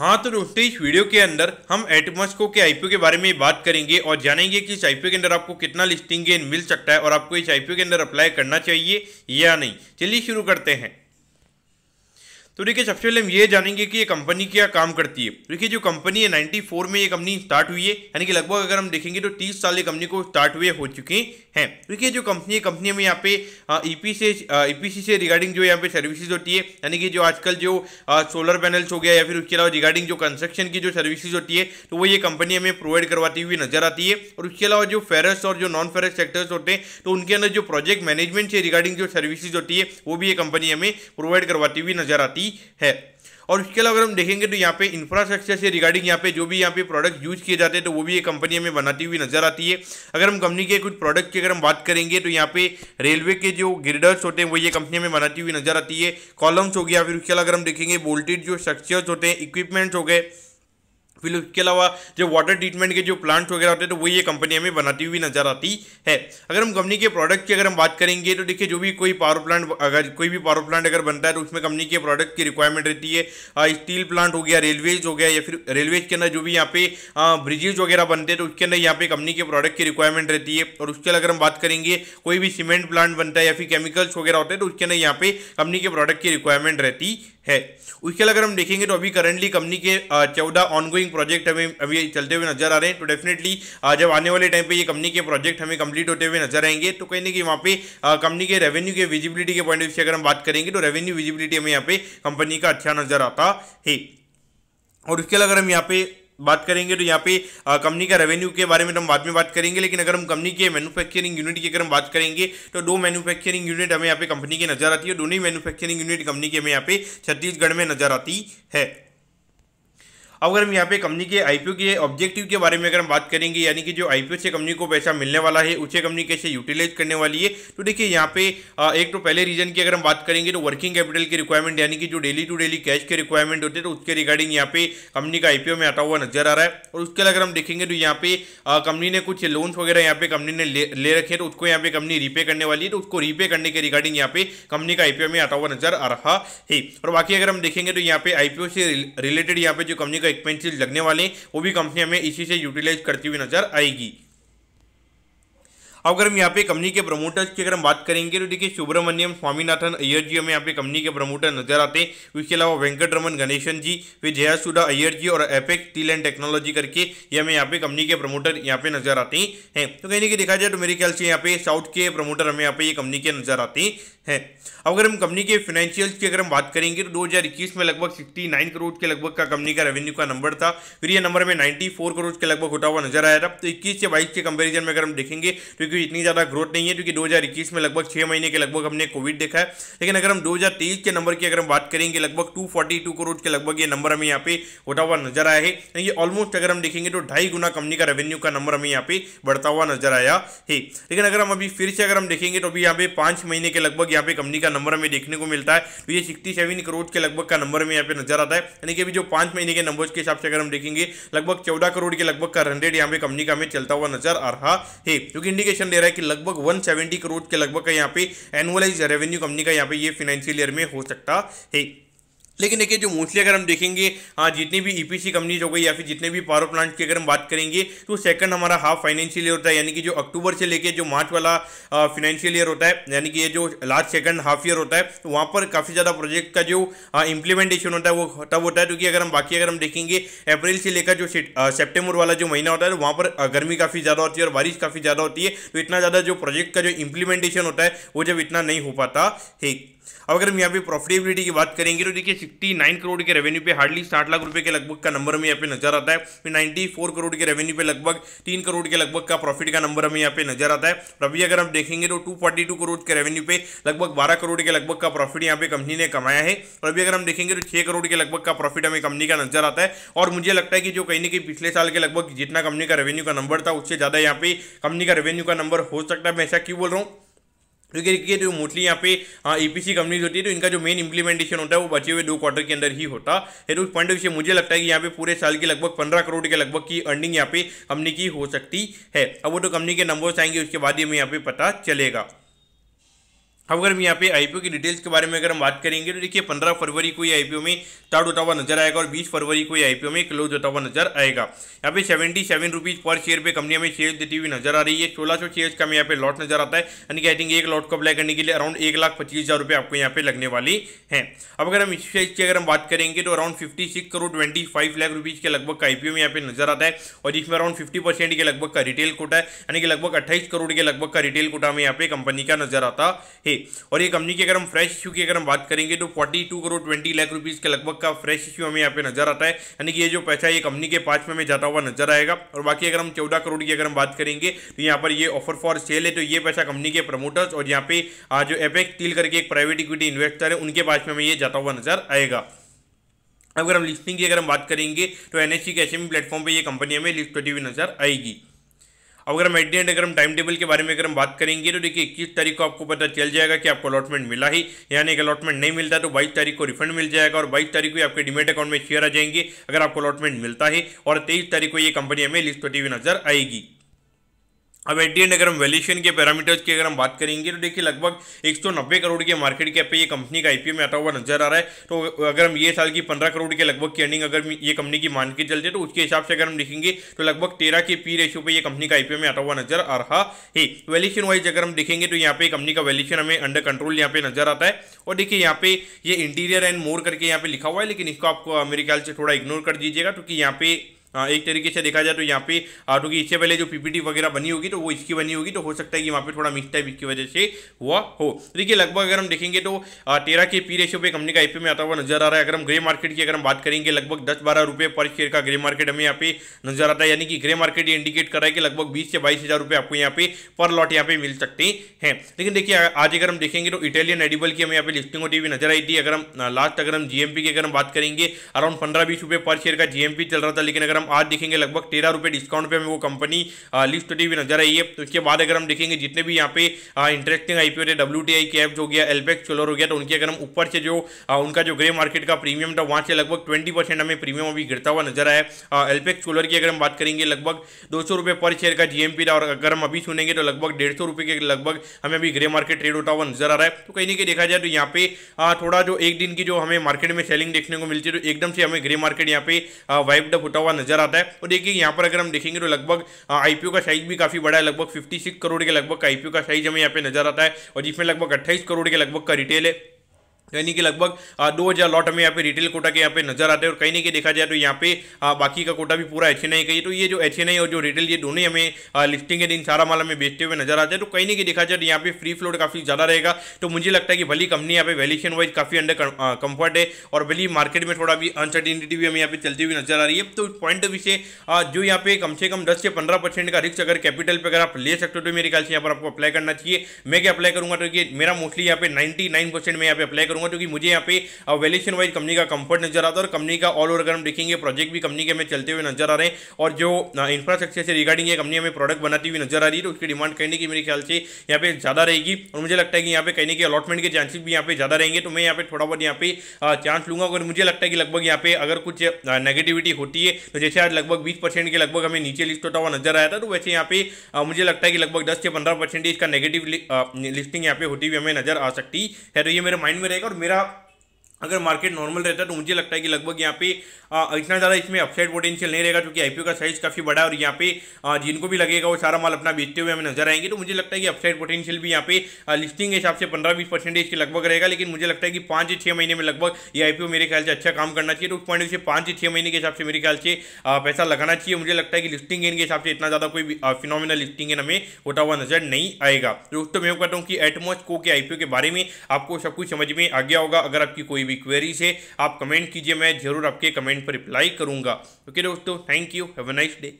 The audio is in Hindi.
हाँ तो दोस्तों इस वीडियो के अंदर हम एटमस्को के आईपीओ के बारे में बात करेंगे और जानेंगे कि इस आईपीओ के अंदर आपको कितना लिस्टिंग गेन मिल सकता है और आपको इस आईपीओ के अंदर अप्लाई करना चाहिए या नहीं चलिए शुरू करते हैं तो देखिए सबसे पहले हम ये जानेंगे कि ये कंपनी क्या काम करती है तो देखिए जो कंपनी है 94 में ये कंपनी स्टार्ट हुई है यानी कि लगभग अगर हम देखेंगे तो 30 साल ये कंपनी को स्टार्ट हुए हो चुके हैं तो देखिए जो कंपनी है कंपनी में यहाँ पे ईपी e e से ईपीसी से रिगार्डिंग जो यहाँ पे सर्विसेज होती है यानी कि जो आजकल जो सोलर पैनल्स हो गया या फिर उसके अलावा रिगार्डिंग जो कंस्ट्रक्शन की जो सर्विसेज होती है तो वो ये कंपनी हमें प्रोवाइड करवाती हुई नजर आती है और उसके अलावा जो फेरस और जो नॉन फेरस सेक्टर्स होते हैं तो उनके अंदर जो प्रोजेक्ट मैनेजमेंट से रिगार्डिंग जो सर्विसेज होती है वो भी ये कंपनी हमें प्रोवाइड करवाती हुई नजर आती की है और उसके अलावा अगर हम देखेंगे तो यहाँ पे इंफ्रास्ट्रक्चर से रिगार्डिंग यहाँ पे जो भी यहाँ पे प्रोडक्ट यूज किए जाते हैं तो वो भी ये कंपनी हमें बनाती हुई नजर आती है अगर हम कंपनी के कुछ प्रोडक्ट की अगर हम बात करेंगे तो यहाँ पे रेलवे के जो ग्रिडर्स होते हैं वो ये कंपनी हमें बनाती हुई नजर आती है कॉलम्स हो गया फिर उसके अलावा अगर हम देखेंगे वोल्टेज जो स्ट्रक्चर्स होते हैं इक्विपमेंट्स हो गए फिर उसके अलावा जो वाटर ट्रीटमेंट के जो प्लांट वगैरह होते हैं तो वही ये कंपनी हमें बनाती हुई नजर आती है अगर हम कंपनी के प्रोडक्ट की अगर हम बात करेंगे तो देखिए जो भी कोई पावर प्लांट अगर कोई भी पावर प्लांट अगर बनता है तो उसमें कंपनी के प्रोडक्ट की रिक्वायरमेंट रहती है स्टील प्लांट हो गया रेलवेज हो गया या फिर रेलवेज के अंदर जो भी यहाँ पे ब्रिजेज वगैरह बनते हैं तो उसके अंदर यहाँ पे कंपनी के प्रोडक्ट की रिक्वायरमेंट रहती है और उसके अगर हम बात करेंगे कोई भी सीमेंट प्लांट बनता है या फिर केमिकल्स वगैरह होते हैं तो उसके अंदर यहाँ पे कंपनी के प्रोडक्ट की रिक्वायरमेंट रहती है उसके अगर हम देखेंगे तो अभी करंटली कंपनी के चौदह ऑनगोइंग प्रोजेक्ट हमें अभी चलते हुए नजर आ रहे हैं तो डेफिनेटली जब आने वाले टाइम पे ये कंपनी के प्रोजेक्ट हमें कंप्लीट होते हुए नजर आएंगे तो कहीं ना कहीं वहाँ पे कंपनी के रेवेन्यू के विजिबिलिटी के पॉइंट ऑफ व्यू से अगर हम बात करेंगे तो रेवेन्यू विजिबिलिटी हमें यहाँ पे कंपनी का अच्छा नजर आता है और उसके अलग अगर हम यहाँ पे बात करेंगे तो यहाँ पे कंपनी का रेवेन्यू के बारे में तो हम बाद में बात करेंगे लेकिन अगर हम कंपनी के मैन्युफैक्चरिंग यूनिट की अगर हम बात करेंगे तो दो मैन्युफैक्चरिंग यूनिट हमें यहाँ पे कंपनी की नजर आती है दोनों ही मैन्युफैक्चरिंग यूनिट कंपनी के हमें यहाँ पे छत्तीसगढ़ में नजर आती है अब अगर हम यहाँ पे कंपनी के आईपीओ के ऑब्जेक्टिव के बारे में अगर हम बात करेंगे यानी कि जो आईपीओ से कंपनी को पैसा मिलने वाला है उसे कंपनी कैसे यूटिलाइज करने वाली है तो देखिए यहाँ पे एक तो पहले रीजन की अगर हम बात करेंगे तो वर्किंग कैपिटल की रिक्वायरमेंट यानी कि जो डेली टू डेली कैश के रिक्वायरमेंट होते हैं तो उसके रिगार्डिंग यहाँ पे कंपनी का आईपीओ में आता हुआ नजर आ रहा है और उसके अलावा अगर हम देखेंगे तो यहाँ पे कंपनी ने कुछ लोन्स वगैरह यहाँ पे कंपनी ने ले रखे तो उसको यहाँ पे कंपनी रीपे करने वाली है तो उसको रीपे करने के रिगार्डिंग यहाँ पे कंपनी का आईपीओ में आता हुआ नजर आ रहा है और बाकी अगर हम देखेंगे तो यहाँ पे आईपीओ से रिलेटेड यहाँ पे जो कंपनी का एक्सपेंसिस लगने वाले वो भी कंपनी हमें इसी से यूटिलाइज करती हुई नजर आएगी अब अगर हम यहाँ पे कंपनी के प्रमोटर्स की अगर हम बात करेंगे तो देखिए सुब्रमण्यम स्वामीनाथन अय्यर जी हमें यहाँ पे कंपनी के प्रमोटर नजर आते हैं उसके अलावा वेंकट रमन गणेशन जी फिर जयासुदा अय्यर जी और एपेक टील एंड टेक्नोलॉजी करके ये हमें यहाँ पे कंपनी के प्रमोटर यहाँ पे नजर आते हैं तो कहीं ना कहीं देखा जाए तो मेरे ख्याल से यहाँ पे साउथ के प्रमोटर हमें यहाँ पे ये कंपनी के नजर आते हैं अब अगर हम कंपनी के फाइनेंशियल्स की अगर हम बात करेंगे तो इक्कीस में लगभग नाइन करोड़ के लगभग का कंपनी का रेवेन्यू का नंबर था फिर यह नंबर में फोर करोड़ के लगभग होता हुआ नजर आया था तो इक्कीस से बाईस के कंपेरिजन में अगर हम देखेंगे तो क्योंकि इतनी ज़्यादा ग्रोथ नहीं है क्योंकि दो में लगभग छः महीने के लगभग हमने कोविड देखा है लेकिन अगर हम दो के नंबर की अगर हम बात करेंगे लगभग टू करोड़ के लगभग ये नंबर हमें यहाँ पे होता हुआ नजर आया है ये ऑलमोस्ट अगर हम देखेंगे तो ढाई गुना कंपनी का रेवेन्यू का नंबर हमें यहाँ पे बढ़ता हुआ नजर आया है लेकिन अगर हम अभी फिर से अगर हम देखेंगे तो अभी यहाँ पे पांच महीने के लगभग यहाँ पे कंपनी का नंबर हमें देखने को मिलता है तो ये सिक्सटी सेवन करोड़ के लगभग का नंबर हमें यहाँ पे नजर आता है यानी कि अभी जो पांच महीने के नंबर के हिसाब से अगर हम देखेंगे लगभग चौदह करोड़ के लगभग का रन यहाँ पे कंपनी का हमें चलता हुआ नजर आ रहा है क्योंकि इंडिकेशन इंडिकेशन ले रहा है कि लगभग 170 करोड़ के लगभग का यहाँ पे एनुअलाइज रेवेन्यू कंपनी का यहाँ पे ये फाइनेंशियल ईयर में हो सकता है लेकिन देखिए जो मोस्टली अगर हम देखेंगे हाँ जितनी भी ईपीसी e कंपनीज हो गई या फिर जितने भी पावर प्लांट की अगर हम बात करेंगे तो सेकंड हमारा हाफ फाइनेंशियल ईयर होता है यानी कि जो अक्टूबर से लेके जो मार्च वाला फाइनेंशियल ईयर होता है यानी कि ये जो लास्ट सेकंड हाफ ईयर होता है तो वहाँ पर काफ़ी ज़्यादा प्रोजेक्ट का जो इम्प्लीमेंटेशन होता है वो तब होता है क्योंकि अगर हम बाकी अगर हम देखेंगे अप्रैल से लेकर जो सेप्टेम्बर वाला जो महीना होता है तो वहाँ पर गर्मी काफ़ी ज़्यादा होती है और बारिश काफ़ी ज़्यादा होती है तो इतना ज़्यादा जो प्रोजेक्ट का जो इम्प्लीमेंटेशन होता है वो जब इतना नहीं हो पाता है अब अगर हम यहाँ पे प्रॉफिटेबिलिटी की बात करेंगे तो देखिए 69 करोड़ के रेवेन्यू पे हार्डली साठ लाख रुपए के लगभग का नंबर हमें यहाँ पे नजर आता है फिर 94 करोड़ के रेवेन्यू पे लगभग तीन करोड़ के लगभग का प्रॉफिट का नंबर हमें यहाँ पे नजर आता है और अभी अगर हम देखेंगे तो टू करोड़ के रेवेन्यू पे लगभग बारह करोड़ के लगभग का प्रॉफिट यहाँ पे कंपनी ने कमाया है और अभी अगर हम देखेंगे तो छह करोड़ के लगभग का प्रॉफिट हमें कंपनी का नजर आता है और मुझे लगता है कि जो कहीं ना कहीं पिछले साल के लगभग जितना कंपनी का रेवेन्यू का नंबर था उससे ज़्यादा यहाँ पे कंपनी का रेवेन्यू का नंबर हो सकता है मैं ऐसा क्यों बोल रहा हूँ क्योंकि देखिए मोस्टली यहाँ पे ईपीसी हाँ, कंपनीज e होती है तो इनका जो मेन इंप्लीमेंटेशन होता है वो बचे हुए दो क्वार्टर के अंदर ही होता है तो उस पॉइंट ऑफ से मुझे लगता है कि यहाँ पे पूरे साल की लगभग पंद्रह करोड़ के लगभग की अर्निंग यहाँ पे कंपनी की हो सकती है अब वो तो कंपनी के नंबर्स आएंगे उसके बाद ही हमें यहाँ पे पता चलेगा अब अगर हम यहाँ पे आईपीओ की डिटेल्स के बारे में अगर हम बात करेंगे तो देखिए 15 फरवरी को ये आईपीओ में स्टार्ट होता हुआ नजर आएगा और 20 फरवरी को ये आईपीओ में क्लोज होता हुआ नजर आएगा यहाँ पे seventy seven rupees per share पे कंपनी हमें शेयर देती हुई नजर आ रही है सोलह सौ शेयर का हमें यहाँ पे लॉट नजर आता है यानी कि आई थिंक एक लॉट को अप्लाई करने के लिए अराउंड एक लाख पच्चीस हज़ार रुपये आपको यहाँ पे लगने वाली है अब अगर हम इस की अगर हम बात करेंगे तो around fifty six crore twenty five lakh rupees के लगभग का आईपीओ में यहाँ पे नजर आता है और इसमें अराउंड फिफ्टी परसेंट के लगभग का रिटेल कोटा है यानी कि लगभग अट्ठाईस करोड़ के लगभग का रिटेल कोटा हमें यहाँ पे कंपनी का नजर आता है और ये कंपनी की अगर हम फ्रेश इश्यू की अगर हम बात करेंगे तो forty two crore twenty lakh rupees के लगभग का फ्रेश इश्यू हमें यहाँ पे नजर आता है यानी कि ये जो पैसा ये कंपनी के पाँच में हमें जाता हुआ नजर आएगा और बाकी अगर हम चौदह करोड़ की अगर हम बात करेंगे तो यहाँ पर ये ऑफर फॉर सेल है तो ये पैसा कंपनी के प्रमोटर्स और यहाँ पे जो एपेक्स टील करके एक प्राइवेट इक्विटी इन्वेस्टर है उनके पास में हमें ये जाता हुआ नजर आएगा अगर हम लिस्टिंग की अगर हम बात करेंगे तो एनएससी के एस प्लेटफॉर्म पे ये कंपनी हमें लिस्ट होती हुई नजर आएगी अब अगर हम एट एंड अगर हम टाइम टेबल के बारे में अगर हम बात करेंगे तो देखिए इक्कीस तारीख को आपको पता चल जाएगा कि आपको अलॉटमेंट मिला ही यानी कि अलॉटमेंट नहीं मिलता तो बाईस तारीख को रिफंड मिल जाएगा और बाईस तारीख को आपके डिमेट अकाउंट में शेयर आ जाएंगे अगर आपको अलॉटमेंट मिलता है और तेईस तारीख को ये कंपनी हमें लिस्ट होती हुई नजर आएगी अब एंड अगर हम वैल्यूशन के पैरामीटर्स की अगर हम बात करेंगे तो देखिए लगभग एक सौ नब्बे करोड़ के मार्केट कैप पे ये कंपनी का आईपीओ में आता हुआ नजर आ रहा है तो अगर हम ये साल की पंद्रह करोड़ के लगभग की अर्निंग अगर ये कंपनी की मान के चलते तो उसके हिसाब से अगर हम देखेंगे तो लगभग तेरह के पी रेशियो पर यह कंपनी का आईपीओ में आता हुआ नजर आ रहा है वैल्यूशन वाइज अगर हम देखेंगे तो यहाँ पे कंपनी का वैल्यूशन हमें अंडर कंट्रोल यहाँ पे नजर आता है और देखिए यहाँ पे ये इंटीरियर एंड मोर करके यहाँ पे लिखा हुआ है लेकिन इसको आपको मेरे ख्याल से थोड़ा इग्नोर कर दीजिएगा क्योंकि यहाँ पे हाँ, एक तरीके से देखा जाए तो यहाँ पे हाँ, क्योंकि इससे पहले जो पीपीटी वगैरह बनी होगी तो वो इसकी बनी होगी तो हो सकता है कि वहाँ पे थोड़ा मिक्स टाइप इसकी वजह से हुआ हो तो देखिए लगभग अगर हम देखेंगे तो हाँ, तेरह के पी रेशियो पे कंपनी का आईपी में आता हुआ नजर आ रहा है अगर हम ग्रे मार्केट की अगर हम बात करेंगे लगभग दस बारह रुपये पर शेयर का ग्रे मार्केट हमें यहाँ पे नजर आता है यानी कि ग्रे मार्केट ये इंडिकेट कर रहा है कि लगभग बीस से बाईस हज़ार रुपये आपको यहाँ पे पर लॉट यहाँ पे मिल सकते हैं लेकिन देखिए आज अगर हम देखेंगे तो इटालियन एडिबल की हमें यहाँ पे लिस्टिंग होती हुई नजर आई थी अगर हम लास्ट अगर हम जीएमपी की अगर हम बात करेंगे अराउंड पंद्रह बीस रुपये पर शेयर का जीएमपी चल रहा था लेकिन अगर हम आज देखेंगे लगभग तेरह रुपये डिस्काउंट पे हमें वो कंपनी लिस्ट होती हुई नजर आई है तो इसके बाद अगर हम देखेंगे जितने भी यहाँ पे इंटरेस्टिंग आई पी ओ थे डब्ल्यू टी आई कैप्स हो गया एलपेक्स चोलर हो गया तो उनके अगर हम ऊपर से जो आ, उनका जो ग्रे मार्केट का प्रीमियम था वहाँ से लगभग ट्वेंटी परसेंट हमें प्रीमियम अभी गिरता हुआ नजर आया एलपेक्स चोलर की अगर हम बात करेंगे लगभग दो सौ रुपये पर शेयर का जी एम पी था और अगर हम अभी सुनेंगे तो लगभग डेढ़ सौ रुपये के लगभग हमें अभी ग्रे मार्केट ट्रेड होता हुआ नजर आ रहा है तो कहीं नहीं कहीं देखा जाए तो यहाँ पे थोड़ा जो एक दिन की जो हमें मार्केट में सेलिंग देखने को मिलती है तो एकदम से हमें ग्रे मार्केट यहाँ पे वाइपडअप होता हुआ नजर नजर आता है और देखिए यहाँ पर अगर हम देखेंगे तो लगभग आईपीओ का साइज भी काफी बड़ा है लगभग फिफ्टी करोड़ के लगभग आईपीओ का साइज हमें यहाँ पे नजर आता है और जिसमें लगभग अट्ठाईस करोड़ के लगभग का रिटेल है यानी कि लगभग दो हज़ार लॉट हमें यहाँ पे रिटेल कोटा के यहाँ पे नजर आते हैं और कहीं नहीं कहीं देखा जाए तो यहाँ पे बाकी का कोटा भी पूरा एच एन आई कही तो ये जो एच एन आई और जो रिटेल ये दोनों हमें लिस्टिंग के दिन सारा माल हमें बेचते हुए नजर आते हैं तो कहीं नहीं कहीं देखा जाए तो यहाँ पे फ्री फ्लोट काफ़ी ज़्यादा रहेगा तो मुझे लगता है कि भली कंपनी यहाँ पे वैल्यूशन वाइज काफ़ी अंडर कंफर्ट है और भली मार्केट में थोड़ा भी अनसर्टिनिटी भी हमें यहाँ पे चलती हुई नजर आ रही है तो पॉइंट ऑफ व्यू से जो यहाँ पे कम से कम दस से पंद्रह परसेंट का रिस्क अगर कैपिटल पर अगर आप ले सकते हो तो मेरे ख्याल से यहाँ पर आपको अप्लाई करना चाहिए मैं क्या अप्लाई करूँगा तो ये मेरा मोस्टली यहाँ पे नाइन्टी मैं यहाँ पे अप्लाई करूँगा करूंगा क्योंकि मुझे यहाँ पे वैल्यूशन वाइज कंपनी का कंफर्ट नजर आता है और कंपनी का ऑल ओवर अगर हम देखेंगे प्रोजेक्ट भी कंपनी के हमें चलते हुए नजर आ रहे हैं और जो इंफ्रास्ट्रक्चर uh, से रिगार्डिंग ये कंपनी हमें प्रोडक्ट बनाती हुई नजर आ रही है तो उसकी डिमांड कहने की मेरे ख्याल से यहाँ पे ज़्यादा रहेगी और मुझे लगता है कि यहाँ पे कहने के अलॉटमेंट के चांसेस भी यहाँ पे ज़्यादा रहेंगे तो मैं यहाँ पे थोड़ा बहुत यहाँ पे चांस uh, लूंगा और मुझे लगता है कि लगभग यहाँ पे अगर कुछ नेगेटिविटी uh, होती है तो जैसे आज लगभग बीस के लगभग हमें नीचे लिस्ट होता हुआ नजर आया था तो वैसे यहाँ पे मुझे लगता है कि लगभग दस से पंद्रह परसेंट इसका नेगेटिव लिस्टिंग यहाँ पे होती हुई हमें नजर आ सकती है तो ये मेरे माइंड में रहेगा और मेरा अगर मार्केट नॉर्मल रहता है तो मुझे लगता है कि लगभग यहाँ पे इतना ज़्यादा इसमें अपसाइड पोटेंशियल नहीं रहेगा क्योंकि आईपीओ का साइज काफ़ी बड़ा है और यहाँ पे जिनको भी लगेगा वो सारा माल अपना बेचते हुए हमें नजर आएंगे तो मुझे लगता है कि अपसाइड पोटेंशियल भी यहाँ पे लिस्टिंग के हिसाब से पंद्रह बीस परसेंटेज के लगभग रहेगा लेकिन मुझे लगता है कि पाँच से छः महीने में लगभग ये आईपीओ मेरे ख्याल से अच्छा काम करना चाहिए तो उस पॉइंट से पाँच से छः महीने के हिसाब से मेरे ख्याल से पैसा लगाना चाहिए मुझे लगता है कि लिस्टिंग गेन के हिसाब से इतना ज़्यादा कोई फिनोमिनल लिस्टिंग गेन हमें होता हुआ नजर नहीं आएगा दोस्तों मैं कहता हूँ कि एटमोस्ट को के आई के बारे में आपको सब कुछ समझ में आ गया होगा अगर आपकी कोई भी क्वेरीज है आप कमेंट कीजिए मैं जरूर आपके कमेंट पर रिप्लाई करूंगा ओके दोस्तों thank you have a nice day